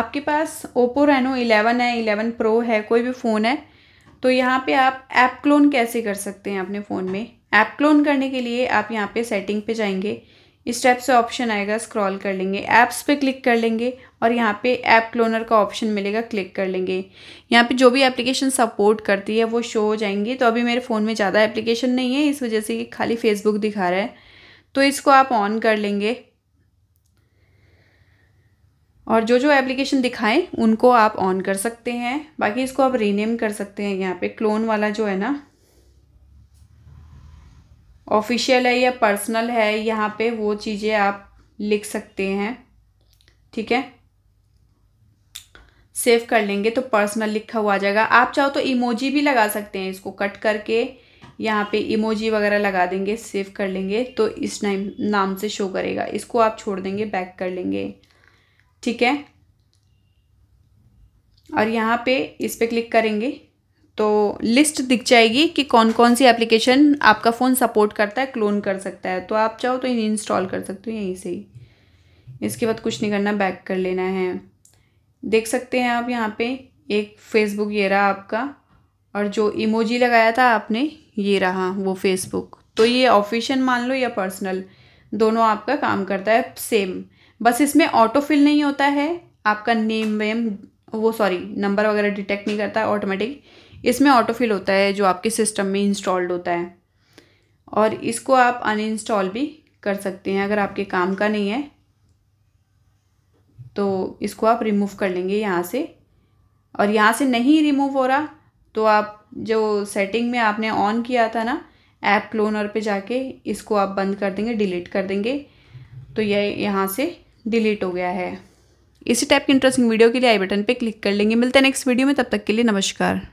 आपके पास Oppo Reno eleven है इलेवन प्रो है कोई भी फ़ोन है तो यहाँ पे आप ऐप क्लोन कैसे कर सकते हैं अपने फ़ोन में ऐप क्लोन करने के लिए आप यहाँ पे सेटिंग पे जाएंगे इस टाइप से ऑप्शन आएगा स्क्रॉल कर लेंगे ऐप्स पे क्लिक कर लेंगे और यहाँ पे ऐप क्लोनर का ऑप्शन मिलेगा क्लिक कर लेंगे यहाँ पे जो भी एप्लीकेशन सपोर्ट करती है वो शो हो जाएंगी तो अभी मेरे फ़ोन में ज़्यादा एप्लीकेशन नहीं है इस वजह से खाली फेसबुक दिखा रहा है तो इसको आप ऑन कर लेंगे और जो जो एप्लीकेशन दिखाएं उनको आप ऑन कर सकते हैं बाकी इसको आप रीनेम कर सकते हैं यहाँ पे क्लोन वाला जो है ना ऑफिशियल है या पर्सनल है यहाँ पे वो चीज़ें आप लिख सकते हैं ठीक है सेव कर लेंगे तो पर्सनल लिखा हुआ आ जाएगा आप चाहो तो इमोजी भी लगा सकते हैं इसको कट करके यहाँ पे इमोजी वगैरह लगा देंगे सेव कर लेंगे तो इस नाम नाम से शो करेगा इसको आप छोड़ देंगे बैक कर लेंगे ठीक है और यहाँ पे इस पर क्लिक करेंगे तो लिस्ट दिख जाएगी कि कौन कौन सी एप्लीकेशन आपका फ़ोन सपोर्ट करता है क्लोन कर सकता है तो आप चाहो तो इन्हें इंस्टॉल कर सकते हो यहीं से ही इसके बाद कुछ नहीं करना बैक कर लेना है देख सकते हैं आप यहाँ पे एक फेसबुक ये रहा आपका और जो इमोजी लगाया था आपने ये रहा वो फेसबुक तो ये ऑफिशियल मान लो या पर्सनल दोनों आपका काम करता है सेम बस इसमें ऑटो फिल नहीं होता है आपका नेम वेम वो सॉरी नंबर वगैरह डिटेक्ट नहीं करता ऑटोमेटिक इसमें ऑटो फिल होता है जो आपके सिस्टम में इंस्टॉल्ड होता है और इसको आप अनइंस्टॉल भी कर सकते हैं अगर आपके काम का नहीं है तो इसको आप रिमूव कर लेंगे यहाँ से और यहाँ से नहीं रिमूव हो रहा तो आप जो सेटिंग में आपने ऑन किया था ना ऐप क्लोनर पे जाके इसको आप बंद कर देंगे डिलीट कर देंगे तो यह यहाँ से डिलीट हो गया है इसी टाइप की इंटरेस्टिंग वीडियो के लिए आई बटन पे क्लिक कर लेंगे मिलते हैं नेक्स्ट वीडियो में तब तक के लिए नमस्कार